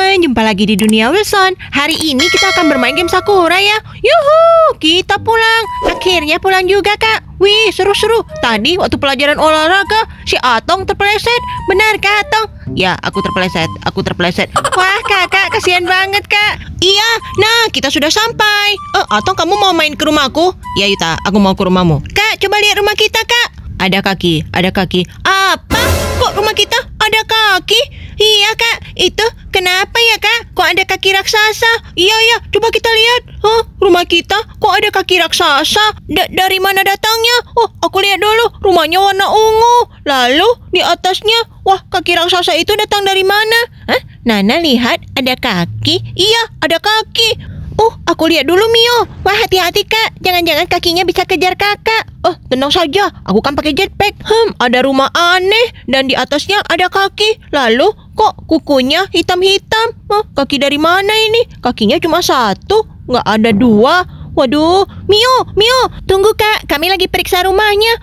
teman-teman, jumpa lagi di dunia Wilson Hari ini kita akan bermain game Sakura ya Yuhu, kita pulang Akhirnya pulang juga kak Wih, seru-seru Tadi waktu pelajaran olahraga, si Atong terpeleset benarkah kak Atong? Ya, aku terpeleset, aku terpeleset Wah kakak, kasihan banget kak Iya, nah kita sudah sampai Eh, Atong kamu mau main ke rumahku? Ya Yuta, aku mau ke rumahmu Kak, coba lihat rumah kita kak Ada kaki, ada kaki Apa? Kok rumah kita? ada kaki? Iya kak, itu kenapa ya kak? Kok ada kaki raksasa? Iya ya, coba kita lihat. Huh, rumah kita kok ada kaki raksasa? D dari mana datangnya? Oh, aku lihat dulu. Rumahnya warna ungu. Lalu di atasnya, wah kaki raksasa itu datang dari mana? Hah? Nana lihat ada kaki. Iya, ada kaki. Oh, aku lihat dulu Mio. Wah, hati-hati Kak. Jangan-jangan kakinya bisa kejar Kakak. Oh, tenang saja. Aku kan pakai jetpack. Hmm, ada rumah aneh dan di atasnya ada kaki. Lalu kok kukunya hitam-hitam? Oh, kaki dari mana ini? Kakinya cuma satu, nggak ada dua. Waduh, Mio, Mio, tunggu Kak. Kami lagi periksa rumahnya.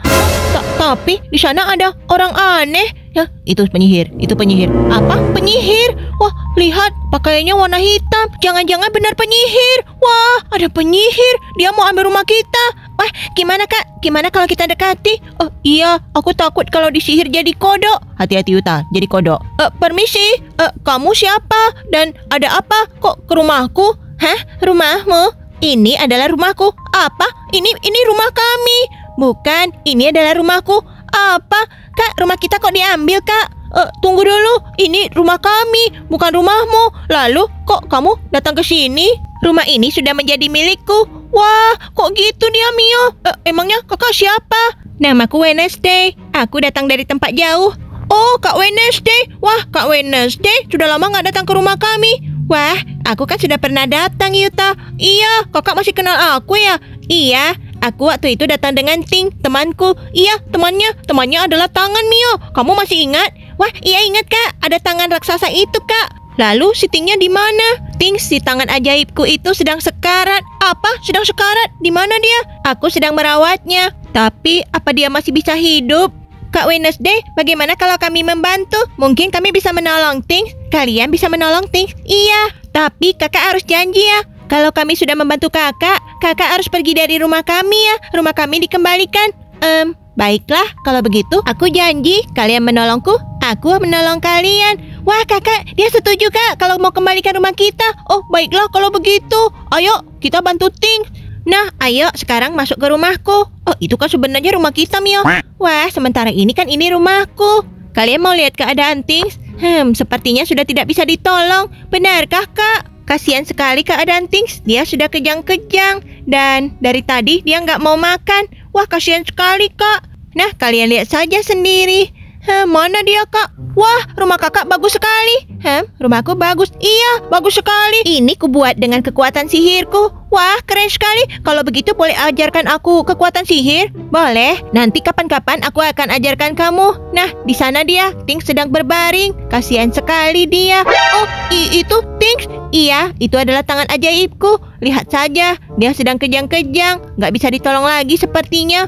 tapi di sana ada orang aneh Ya, itu penyihir. Itu penyihir. Apa? Penyihir? Wah, lihat. Pakaiannya warna hitam. Jangan-jangan benar penyihir. Wah, ada penyihir. Dia mau ambil rumah kita. Wah, eh, gimana kak? Gimana kalau kita dekati? Oh iya, aku takut kalau disihir jadi kodok. Hati-hati Yuta, jadi kodok. Uh, permisi, uh, kamu siapa? Dan ada apa? Kok ke rumahku? Hah? Rumahmu? Ini adalah rumahku. Apa? Ini ini rumah kami. Bukan, ini adalah rumahku. Apa? Kak, rumah kita kok diambil, Kak? Uh, tunggu dulu, ini rumah kami, bukan rumahmu. Lalu, kok kamu datang ke sini? Rumah ini sudah menjadi milikku. Wah, kok gitu dia Mio? Uh, emangnya kakak siapa? Namaku Wednesday. Aku datang dari tempat jauh. Oh, Kak Wednesday. Wah, Kak Wednesday sudah lama nggak datang ke rumah kami. Wah, aku kan sudah pernah datang, Yuta. Iya, kakak masih kenal aku ya? Iya, Aku waktu itu datang dengan Ting, temanku. Iya, temannya. Temannya adalah tangan Mio. Kamu masih ingat? Wah, iya ingat kak. Ada tangan raksasa itu kak. Lalu si Tingnya di mana? Ting, si tangan ajaibku itu sedang sekarat. Apa? Sedang sekarat? Di mana dia? Aku sedang merawatnya. Tapi apa dia masih bisa hidup? Kak Wednesday, bagaimana kalau kami membantu? Mungkin kami bisa menolong Ting. Kalian bisa menolong Ting? Iya, tapi kakak harus janji ya. Kalau kami sudah membantu kakak, kakak harus pergi dari rumah kami ya. Rumah kami dikembalikan. Hmm, um, baiklah kalau begitu. Aku janji kalian menolongku, aku menolong kalian. Wah kakak, dia setuju kak kalau mau kembalikan rumah kita. Oh baiklah kalau begitu. Ayo kita bantu Ting. Nah, ayo sekarang masuk ke rumahku. Oh, itu kan sebenarnya rumah kita, Mio. Wah, sementara ini kan ini rumahku. Kalian mau lihat keadaan Ting? Hmm, sepertinya sudah tidak bisa ditolong. Benarkah, Kak? Kasihan sekali keadaan Tings, dia sudah kejang-kejang. Dan dari tadi dia nggak mau makan. Wah, kasihan sekali, kok Nah, kalian lihat saja sendiri. Hah, mana dia kak? Wah, rumah kakak bagus sekali. Hem, rumahku bagus. Iya, bagus sekali. Ini kubuat dengan kekuatan sihirku. Wah, keren sekali. Kalau begitu boleh ajarkan aku kekuatan sihir? Boleh. Nanti kapan-kapan aku akan ajarkan kamu. Nah, di sana dia. Tings sedang berbaring. Kasihan sekali dia. Oh, i itu Tings. Iya, itu adalah tangan ajaibku. Lihat saja, dia sedang kejang-kejang. Gak bisa ditolong lagi sepertinya.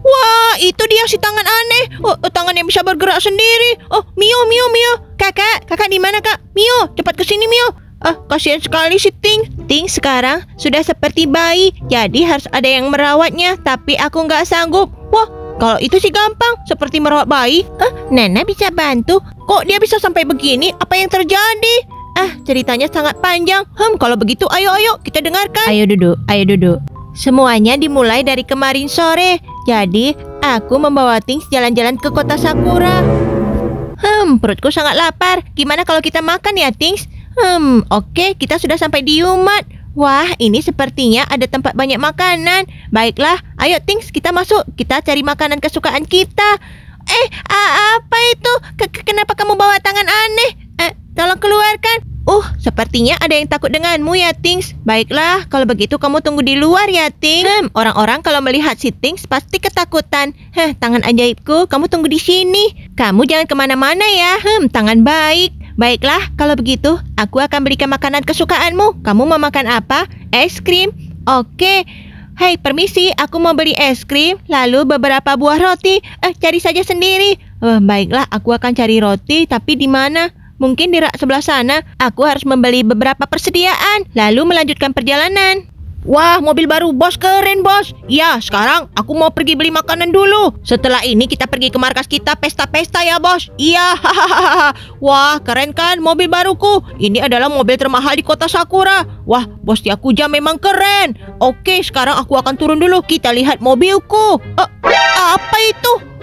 Wah, itu dia si tangan aneh. Oh, oh, tangan yang bisa bergerak sendiri. Oh, Mio, Mio, Mio. Kakak, kakak di mana, Kak? Mio, cepat ke sini, Mio. Ah, kasihan sekali si Ting. Ting sekarang sudah seperti bayi, jadi harus ada yang merawatnya. Tapi aku nggak sanggup. Wah, kalau itu sih gampang, seperti merawat bayi. Ah, Nana bisa bantu. Kok dia bisa sampai begini? Apa yang terjadi? Ah, ceritanya sangat panjang. Hmm, kalau begitu ayo ayo kita dengarkan. Ayo duduk, ayo duduk. Semuanya dimulai dari kemarin sore. Jadi, aku membawa Tings jalan-jalan ke kota Sakura. Hmm, perutku sangat lapar. Gimana kalau kita makan ya, Tings? Hmm, oke, okay, kita sudah sampai di Yumat. Wah, ini sepertinya ada tempat banyak makanan. Baiklah, ayo Tings, kita masuk. Kita cari makanan kesukaan kita. Eh, apa itu? K Kenapa kamu bawa tangan aneh? Eh, tolong keluarkan. Uh, sepertinya ada yang takut denganmu ya, Tings. Baiklah, kalau begitu kamu tunggu di luar ya, Tings. Hmm, orang-orang kalau melihat si Tings pasti ketakutan. Heh, tangan ajaibku, kamu tunggu di sini. Kamu jangan kemana-mana ya. Hmm, tangan baik. Baiklah, kalau begitu aku akan berikan makanan kesukaanmu. Kamu mau makan apa? Es krim? Oke. Hei, permisi, aku mau beli es krim, lalu beberapa buah roti. Eh, cari saja sendiri. Eh, baiklah, aku akan cari roti, tapi di mana? Mungkin di rak sebelah sana aku harus membeli beberapa persediaan lalu melanjutkan perjalanan. Wah, mobil baru bos keren bos. Ya, sekarang aku mau pergi beli makanan dulu. Setelah ini kita pergi ke markas kita pesta-pesta ya bos. Iya, hahaha. Wah, keren kan mobil baruku. Ini adalah mobil termahal di kota Sakura. Wah, bos jam memang keren. Oke, sekarang aku akan turun dulu. Kita lihat mobilku. Uh, apa itu?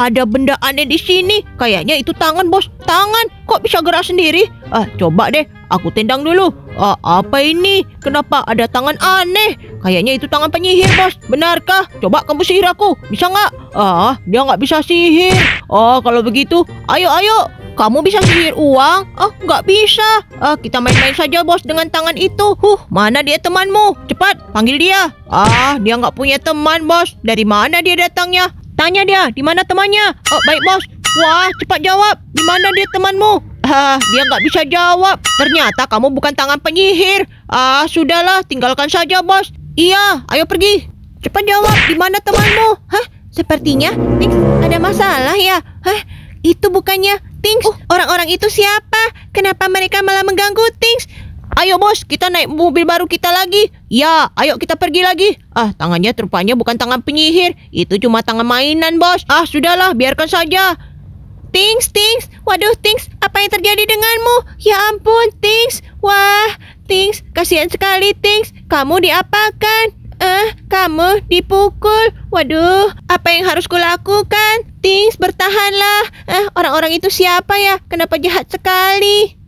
Ada benda aneh di sini. Kayaknya itu tangan, bos. Tangan. Kok bisa gerak sendiri? Ah, coba deh. Aku tendang dulu. Ah, apa ini? Kenapa ada tangan aneh? Kayaknya itu tangan penyihir, bos. Benarkah? Coba kamu sihir aku. Bisa nggak? Ah, dia nggak bisa sihir. Oh, kalau begitu, ayo, ayo. Kamu bisa sihir uang? Ah, nggak bisa. Ah, kita main-main saja, bos, dengan tangan itu. Huh, mana dia temanmu? Cepat, panggil dia. Ah, dia nggak punya teman, bos. Dari mana dia datangnya? Tanya dia, di mana temannya? Oh, baik bos. Wah, cepat jawab. Di mana dia temanmu? Ah, dia nggak bisa jawab. Ternyata kamu bukan tangan penyihir. Ah, sudahlah, tinggalkan saja bos. Iya, ayo pergi. Cepat jawab, di mana temanmu? Hah? Sepertinya Tings ada masalah ya. Hah? Itu bukannya Tings? Oh. Orang-orang uh, itu siapa? Kenapa mereka malah mengganggu Tings? Ayo bos, kita naik mobil baru kita lagi. Ya, ayo kita pergi lagi. Ah, tangannya rupanya bukan tangan penyihir. Itu cuma tangan mainan bos. Ah, sudahlah, biarkan saja. Tings, Tings, waduh Tings, apa yang terjadi denganmu? Ya ampun, Tings, wah, Tings, kasihan sekali Tings, kamu diapakan? Eh, kamu dipukul. Waduh, apa yang harus kulakukan? Tings, bertahanlah. Eh, orang-orang itu siapa ya? Kenapa jahat sekali?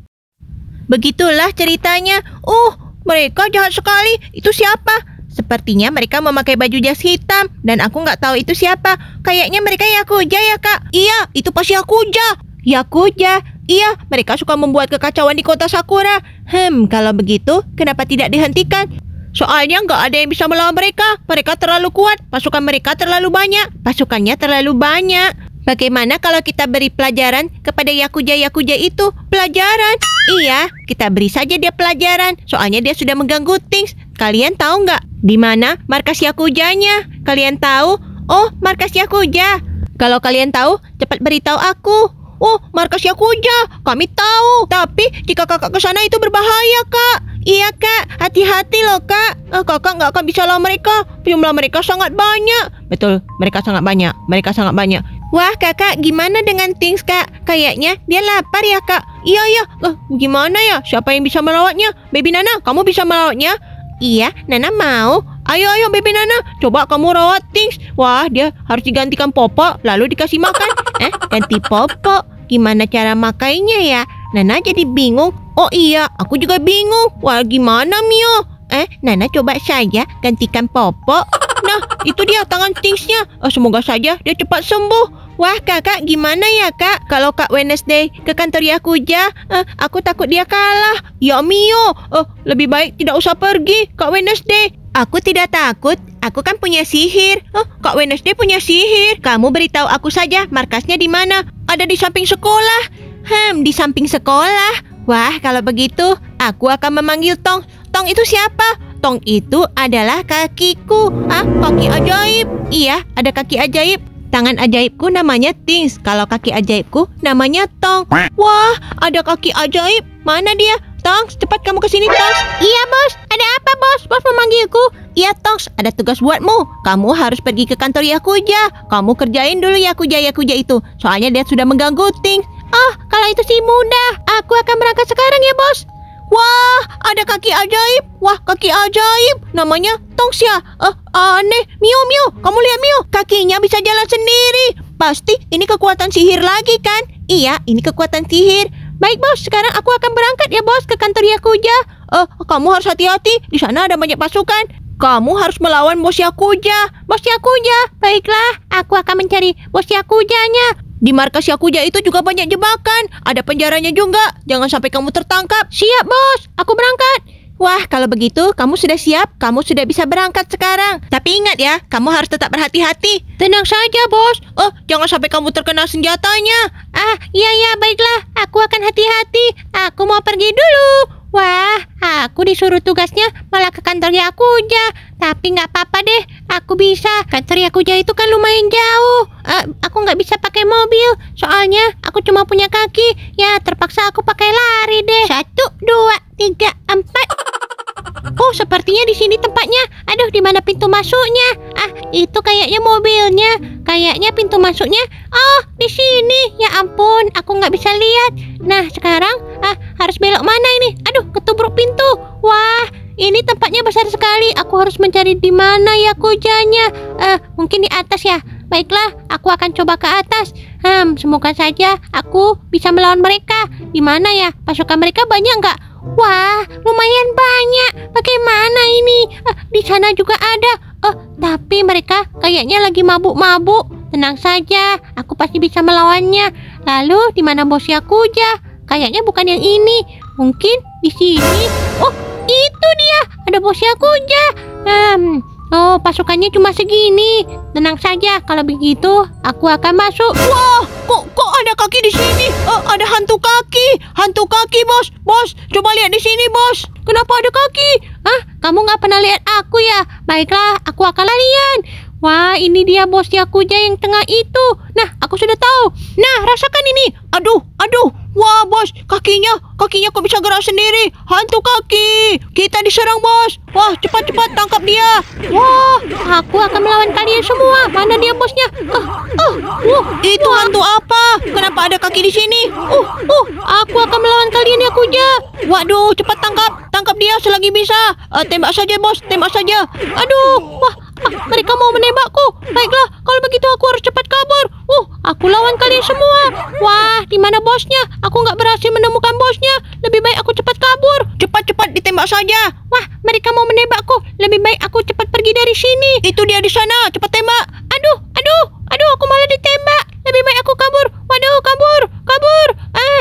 Begitulah ceritanya. Uh, mereka jahat sekali. Itu siapa? Sepertinya mereka memakai baju jas hitam dan aku nggak tahu itu siapa. Kayaknya mereka Yakuja ya kak. Iya, itu pasti Yakuja. Yakuja. Iya, mereka suka membuat kekacauan di kota Sakura. Hmm, kalau begitu, kenapa tidak dihentikan? Soalnya nggak ada yang bisa melawan mereka. Mereka terlalu kuat. Pasukan mereka terlalu banyak. Pasukannya terlalu banyak. Bagaimana kalau kita beri pelajaran kepada Yakuja-Yakuja itu? Pelajaran? Iya, kita beri saja dia pelajaran. Soalnya dia sudah mengganggu Things. Kalian tahu nggak di mana markas Yakujanya? Kalian tahu? Oh, markas Yakuja. Kalau kalian tahu, cepat beritahu aku. Oh, markas Yakuja. Kami tahu. Tapi jika kakak ke sana itu berbahaya, Kak. Iya kak, hati-hati loh kak eh, Kakak nggak akan bisa lawan mereka Jumlah mereka sangat banyak Betul, mereka sangat banyak Mereka sangat banyak Wah kakak gimana dengan Tings kak? Kayaknya dia lapar ya kak Iya iya Loh gimana ya? Siapa yang bisa merawatnya? Baby Nana kamu bisa merawatnya? Iya Nana mau Ayo ayo Baby Nana Coba kamu rawat Tings. Wah dia harus digantikan popok Lalu dikasih makan Eh ganti popok Gimana cara makainya ya? Nana jadi bingung Oh iya aku juga bingung Wah gimana Mio? Eh Nana coba saja gantikan popok Nah itu dia tangan Tingsnya. oh, eh, Semoga saja dia cepat sembuh Wah kakak gimana ya kak Kalau kak Wednesday ke kantor Yakuja eh, Aku takut dia kalah Ya Mio eh, Lebih baik tidak usah pergi Kak Wednesday Aku tidak takut Aku kan punya sihir Oh kak Wednesday punya sihir Kamu beritahu aku saja markasnya di mana Ada di samping sekolah Hmm di samping sekolah Wah kalau begitu Aku akan memanggil Tong Tong itu siapa? tong itu adalah kakiku. Ah, kaki ajaib. Iya, ada kaki ajaib. Tangan ajaibku namanya Tings, kalau kaki ajaibku namanya Tong. Wah, ada kaki ajaib. Mana dia? Tong cepat kamu ke sini, Tongs. Iya, Bos. Ada apa, Bos? Bos memanggilku. Iya, Tong ada tugas buatmu. Kamu harus pergi ke kantor Yakuja. Kamu kerjain dulu Yakuja-Yakuja itu. Soalnya dia sudah mengganggu Tings Oh, ah, kalau itu sih mudah. Aku akan berangkat sekarang ya, Bos. Wah, ada kaki ajaib. Wah, kaki ajaib. Namanya Tongsia. Eh, uh, aneh. Mio, Mio, kamu lihat Mio. Kakinya bisa jalan sendiri. Pasti ini kekuatan sihir lagi kan? Iya, ini kekuatan sihir. Baik, Bos. Sekarang aku akan berangkat ya, Bos, ke kantor Yakuja. Eh, uh, kamu harus hati-hati. Di sana ada banyak pasukan. Kamu harus melawan Bos Yakuja. Bos Yakuja. Baiklah, aku akan mencari Bos Yakujanya. Di markas Yakuza itu juga banyak jebakan. Ada penjaranya juga. Jangan sampai kamu tertangkap. Siap, Bos. Aku berangkat. Wah, kalau begitu kamu sudah siap, kamu sudah bisa berangkat sekarang. Tapi ingat ya, kamu harus tetap berhati-hati. Tenang saja, Bos. Oh, jangan sampai kamu terkena senjatanya. Ah, iya iya, baiklah. Aku akan hati-hati. Aku mau pergi dulu. Wah, aku disuruh tugasnya malah ke kantornya aku aja, Tapi nggak apa-apa deh, aku bisa. Kantor aja itu kan lumayan jauh. Uh, aku nggak bisa pakai mobil, soalnya aku cuma punya kaki. Ya terpaksa aku pakai lari deh. Satu, dua, tiga, empat. Oh, sepertinya di sini tempatnya. Aduh, di mana pintu masuknya? Ah, itu kayaknya mobilnya. Kayaknya pintu masuknya. Oh, di sini. Ya ampun, aku nggak bisa lihat. Nah, sekarang ah harus belok mana ini? Aduh, ketubruk pintu. Wah, ini tempatnya besar sekali. Aku harus mencari di mana ya kujanya. Eh, mungkin di atas ya. Baiklah, aku akan coba ke atas. Hmm, semoga saja aku bisa melawan mereka. Di mana ya? Pasukan mereka banyak nggak? Wah, lumayan banyak. Bagaimana ini? Uh, di sana juga ada. Eh, tapi mereka kayaknya lagi mabuk-mabuk. Tenang saja, aku pasti bisa melawannya. Lalu, di mana bos Kuja? Kayaknya bukan yang ini. Mungkin di sini. Oh, itu dia. Ada bos Kuja. Hmm, Oh, pasukannya cuma segini. Tenang saja, kalau begitu aku akan masuk. Wah, kok kok ada kaki di sini? Uh, ada hantu kaki, hantu kaki bos, bos. Coba lihat di sini bos. Kenapa ada kaki? Ah, kamu nggak pernah lihat aku ya? Baiklah, aku akan larian. Wah, ini dia bos Yakuza yang tengah itu. Nah, aku sudah tahu. Nah, rasakan ini. Aduh, aduh. Wah, bos, kakinya, kakinya kok bisa gerak sendiri. Hantu kaki. Kita diserang, bos. Wah, cepat-cepat tangkap dia. Wah, aku akan melawan kalian semua. Mana dia bosnya? Uh, uh, uh. Itu hantu apa? Kenapa ada kaki di sini? Uh, uh, aku akan melawan kalian, Yakuza. Waduh, cepat tangkap. Tangkap dia selagi bisa. Uh, tembak saja, bos. Tembak saja. Aduh, wah, Ah, mereka mau menembakku. Baiklah, kalau begitu aku harus cepat kabur. Uh, aku lawan kalian semua. Wah, di mana bosnya? Aku nggak berhasil menemukan bosnya. Lebih baik aku cepat kabur. Cepat-cepat ditembak saja. Wah, mereka mau menembakku. Lebih baik aku cepat pergi dari sini. Itu dia di sana. Cepat tembak. Aduh, aduh, aduh, aku malah ditembak. Lebih baik aku kabur. Waduh, kabur, kabur. Ah.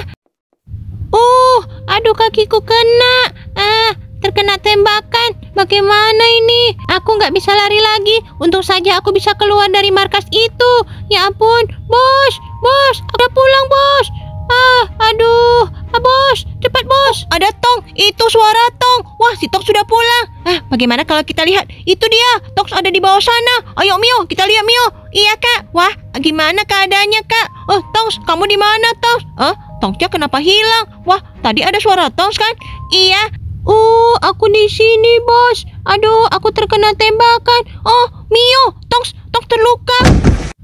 Uh, aduh kakiku kena. Ah, terkena tembakan. Bagaimana ini? Aku nggak bisa lari lagi. Untung saja aku bisa keluar dari markas itu. Ya ampun, bos, bos, aku pulang bos. Ah, aduh, ah, bos, cepat bos. Ada Tong, itu suara Tong. Wah, si Tong sudah pulang. Ah, bagaimana kalau kita lihat? Itu dia, Tong ada di bawah sana. Ayo Mio, kita lihat Mio. Iya kak. Wah, gimana keadaannya kak? Oh, Tong, kamu di mana Tong? Eh, Tongsnya kenapa hilang? Wah, tadi ada suara Tongs kan? Iya, Oh, aku di sini, Bos. Aduh, aku terkena tembakan. Oh, Mio, Tongs, Tongs terluka.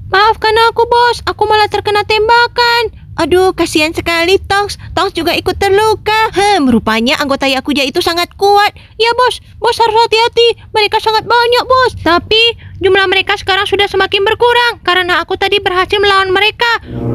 Maafkan aku, Bos. Aku malah terkena tembakan. Aduh, kasihan sekali Tongs. Tongs juga ikut terluka. Hmm, rupanya anggota Yakuja itu sangat kuat. Ya, Bos. Bos harus hati-hati. Mereka sangat banyak, Bos. Tapi jumlah mereka sekarang sudah semakin berkurang karena aku tadi berhasil melawan mereka.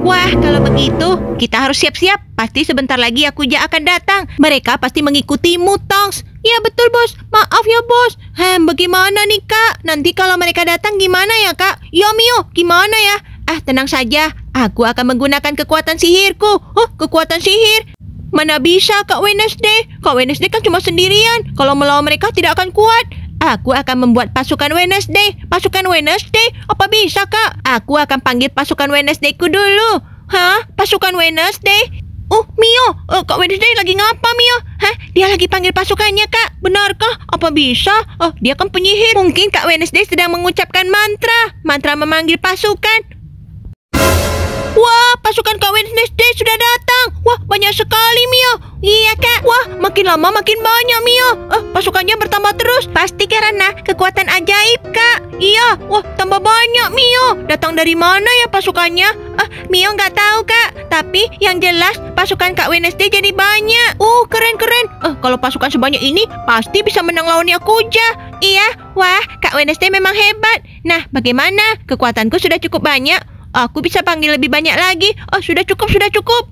Wah, kalau begitu kita harus siap-siap. Pasti sebentar lagi Yakuja akan datang. Mereka pasti mengikutimu, Tongs. Ya betul bos, maaf ya bos Hem, bagaimana nih kak? Nanti kalau mereka datang gimana ya kak? Yo Mio, gimana ya? Ah tenang saja, aku akan menggunakan kekuatan sihirku Oh, kekuatan sihir? Mana bisa kak Wednesday? Kak Wednesday kan cuma sendirian Kalau melawan mereka tidak akan kuat Aku akan membuat pasukan Wednesday Pasukan Wednesday? Apa bisa kak? Aku akan panggil pasukan Wednesdayku dulu Hah? Pasukan Wednesday? Oh, Mio, uh, Kak Wednesday lagi ngapa, Mio? Hah? Dia lagi panggil pasukannya, Kak. Benarkah? Apa bisa? Oh, dia kan penyihir. Mungkin Kak Wednesday sedang mengucapkan mantra. Mantra memanggil pasukan. Wah, pasukan Kak Wednesday sudah datang. Wah, banyak sekali, Mio. Iya, Kak. Wah, makin lama makin banyak, Mio. Eh, pasukannya bertambah terus. Pasti karena kekuatan ajaib, Kak. Iya, wah, tambah banyak, Mio. Datang dari mana ya pasukannya? Eh, Mio nggak tahu, Kak. Tapi yang jelas, pasukan Kak Wednesday jadi banyak. Uh, keren-keren. Eh, kalau pasukan sebanyak ini, pasti bisa menang lawan Kuja. Iya, wah, Kak Wednesday memang hebat. Nah, bagaimana? Kekuatanku sudah cukup banyak. Aku bisa panggil lebih banyak lagi. Oh, sudah cukup, sudah cukup.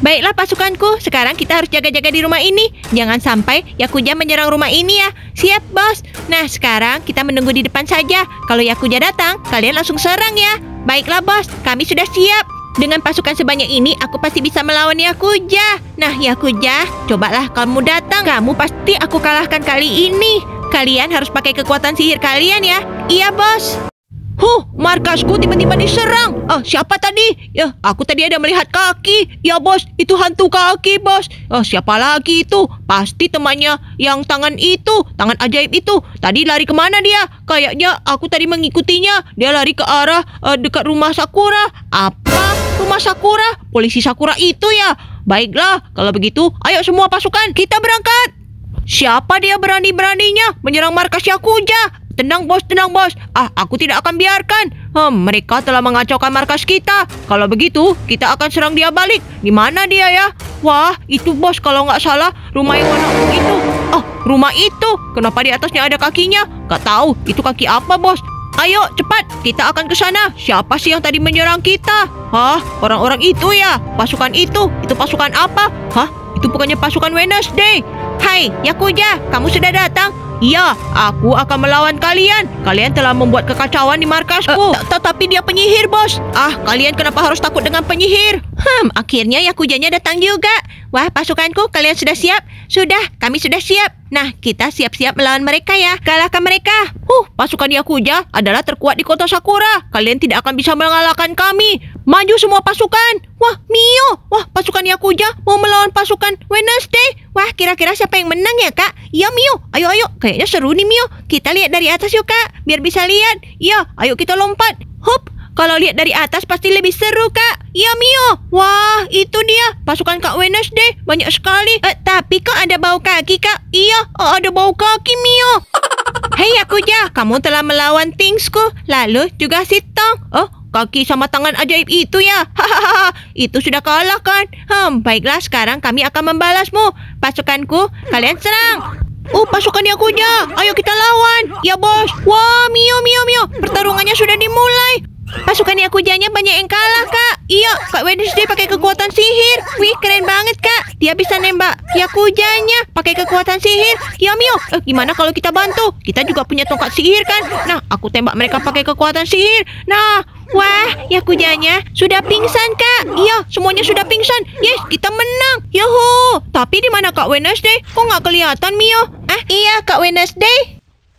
Baiklah pasukanku, sekarang kita harus jaga-jaga di rumah ini. Jangan sampai Yakuja menyerang rumah ini ya. Siap, Bos. Nah, sekarang kita menunggu di depan saja. Kalau Yakuja datang, kalian langsung serang ya. Baiklah, Bos. Kami sudah siap. Dengan pasukan sebanyak ini, aku pasti bisa melawan Yakuja. Nah, Yakuja, cobalah kamu datang. Kamu pasti aku kalahkan kali ini. Kalian harus pakai kekuatan sihir kalian ya. Iya, Bos. Huh, markasku tiba-tiba diserang. Oh, siapa tadi? Ya, aku tadi ada melihat kaki. Ya, bos, itu hantu kaki, bos. Oh, siapa lagi itu? Pasti temannya yang tangan itu, tangan ajaib itu. Tadi lari kemana dia? Kayaknya aku tadi mengikutinya. Dia lari ke arah uh, dekat rumah Sakura. Apa? Rumah Sakura? Polisi Sakura itu ya? Baiklah, kalau begitu, ayo semua pasukan, kita berangkat. Siapa dia berani-beraninya menyerang markas Yakuza? Tenang bos, tenang bos. Ah, aku tidak akan biarkan. Hmm, mereka telah mengacaukan markas kita. Kalau begitu, kita akan serang dia balik. Di mana dia ya? Wah, itu bos kalau nggak salah rumah yang warna ungu itu. Oh, rumah itu. Kenapa di atasnya ada kakinya? Gak tahu, itu kaki apa bos? Ayo cepat, kita akan ke sana. Siapa sih yang tadi menyerang kita? Hah, orang-orang itu ya? Pasukan itu? Itu pasukan apa? Hah, itu bukannya pasukan Wednesday? Hai, Yakuja, kamu sudah datang? Iya, aku akan melawan kalian. Kalian telah membuat kekacauan di markasku. Uh, Tetapi dia penyihir, bos. Ah, kalian kenapa harus takut dengan penyihir? Hmm, akhirnya ya Yakujanya datang juga. Wah, pasukanku, kalian sudah siap? Sudah, kami sudah siap. Nah, kita siap-siap melawan mereka ya. Kalahkan mereka. Huh, pasukan Yakuja adalah terkuat di kota Sakura. Kalian tidak akan bisa mengalahkan kami. Maju semua pasukan! Wah, Mio! Wah, pasukan Yakuza mau melawan pasukan Wednesday! Wah, kira-kira siapa yang menang ya, Kak? Iya, Mio! Ayo, ayo! Kayaknya seru nih, Mio! Kita lihat dari atas yuk, Kak! Biar bisa lihat! Iya, ayo kita lompat! Hop! Kalau lihat dari atas pasti lebih seru, Kak! Iya, Mio! Wah, itu dia! Pasukan Kak Wednesday! Banyak sekali! Eh, tapi kok ada bau kaki, Kak? Iya, oh, ada bau kaki, Mio! Hei Yakuja. kamu telah melawan Tingsku, lalu juga si Oh, kaki sama tangan ajaib itu ya. itu sudah kalah kan? Hmm, baiklah sekarang kami akan membalasmu. Pasukanku, kalian serang. Oh, pasukan Yakuza. Ayo kita lawan. Ya, Bos. Wah, Mio, Mio, Mio. Pertarungannya sudah dimulai. Pasukan Yakujanya banyak yang kalah, Kak. Iya, Kak Wednesday pakai kekuatan sihir. Wih, keren banget, Kak. Dia bisa nembak Yakujanya pakai kekuatan sihir. Ya, Mio, eh, gimana kalau kita bantu? Kita juga punya tongkat sihir, kan? Nah, aku tembak mereka pakai kekuatan sihir. Nah, Wah, Yakujanya sudah pingsan, Kak. Iya, semuanya sudah pingsan. Yes, kita menang. Yuhu. Tapi di mana Kak Wednesday? Kok nggak kelihatan, Mio? Ah, eh, iya, Kak Wednesday.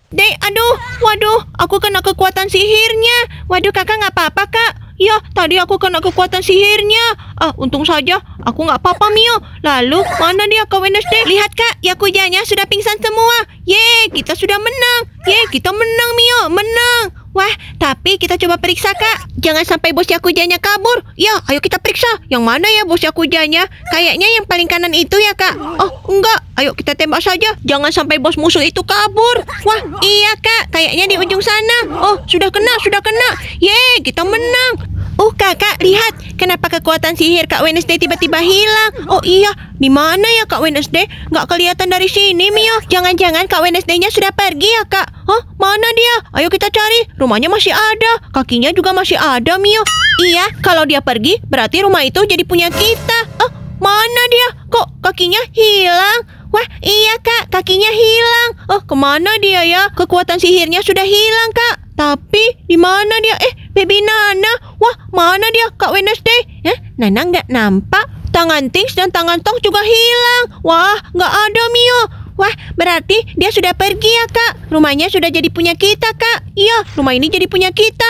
Dek, aduh, waduh, aku kena kekuatan sihirnya. Waduh, kakak nggak apa-apa, kak. Ya, tadi aku kena kekuatan sihirnya. Ah, untung saja aku nggak apa-apa, Mio. Lalu, mana dia kak Wednesday? Lihat, Kak, ya Yakujanya sudah pingsan semua. Yeay, kita sudah menang. Yeay, kita menang, Mio. Menang. Wah, tapi kita coba periksa, Kak. Jangan sampai bos Yakujanya kabur. Ya, ayo kita periksa. Yang mana ya bos Yakujanya? Kayaknya yang paling kanan itu ya, Kak. Oh, enggak. Ayo kita tembak saja. Jangan sampai bos musuh itu kabur. Wah, iya, Kak. Kayaknya di ujung sana. Oh, sudah kena, sudah kena. Yeay, kita menang. Oh kakak, lihat. Kenapa kekuatan sihir Kak Wednesday tiba-tiba hilang? Oh iya, di mana ya Kak Wednesday? Gak kelihatan dari sini, Mio. Jangan-jangan Kak Wednesday-nya sudah pergi ya, Kak. Hah, mana dia? Ayo kita cari. Rumahnya masih ada. Kakinya juga masih ada, Mio. Iya, kalau dia pergi, berarti rumah itu jadi punya kita. Oh, mana dia? Kok kakinya hilang? Wah, iya, Kak. Kakinya hilang. Oh, kemana dia ya? Kekuatan sihirnya sudah hilang, Kak. Tapi di mana dia? Eh, baby Nana. Wah, mana dia Kak Wednesday? Eh, Nana nggak nampak. Tangan Tings dan tangan Tong juga hilang. Wah, nggak ada Mio. Wah, berarti dia sudah pergi ya, Kak. Rumahnya sudah jadi punya kita, Kak. Iya, rumah ini jadi punya kita.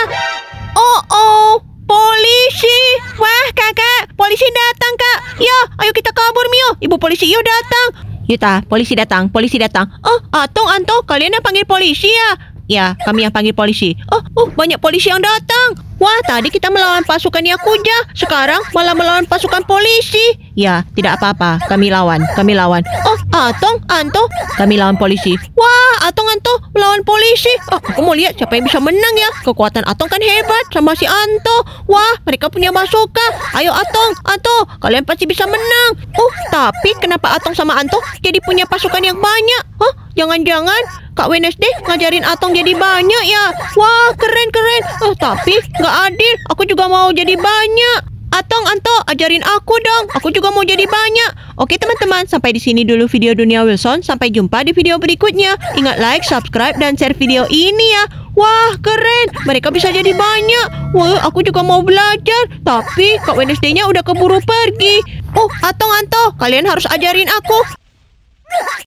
Oh, oh. Polisi! Wah, kakak, polisi datang, kak! Iya, ayo kita kabur, Mio! Ibu polisi iya datang! Yuta, polisi datang, polisi datang. Oh, Atong, Anto, kalian yang panggil polisi ya? Ya, kami yang panggil polisi. Oh, oh, banyak polisi yang datang. Wah, tadi kita melawan pasukan Yakuza. Sekarang malah melawan pasukan polisi. Ya, tidak apa-apa. Kami lawan, kami lawan. Oh, Atong, Anto, kami lawan polisi. Wah, Atong, Anto melawan polisi. Oh, aku mau lihat siapa yang bisa menang ya. Kekuatan Atong kan hebat sama si Anto. Wah, mereka punya masuka. Ayo Atong, Anto, kalian pasti bisa menang. Oh, tapi kenapa Atong sama Anto jadi punya pasukan yang banyak? Oh, jangan-jangan Kak Wednesday ngajarin Atong jadi banyak ya. Wah, keren-keren. Oh, tapi nggak adil. Aku juga mau jadi banyak. Atong Anto, ajarin aku dong. Aku juga mau jadi banyak. Oke teman-teman, sampai di sini dulu video Dunia Wilson. Sampai jumpa di video berikutnya. Ingat like, subscribe, dan share video ini ya. Wah, keren. Mereka bisa jadi banyak. Wah, aku juga mau belajar. Tapi Kak Wednesday-nya udah keburu pergi. Oh, Atong Anto, kalian harus ajarin aku.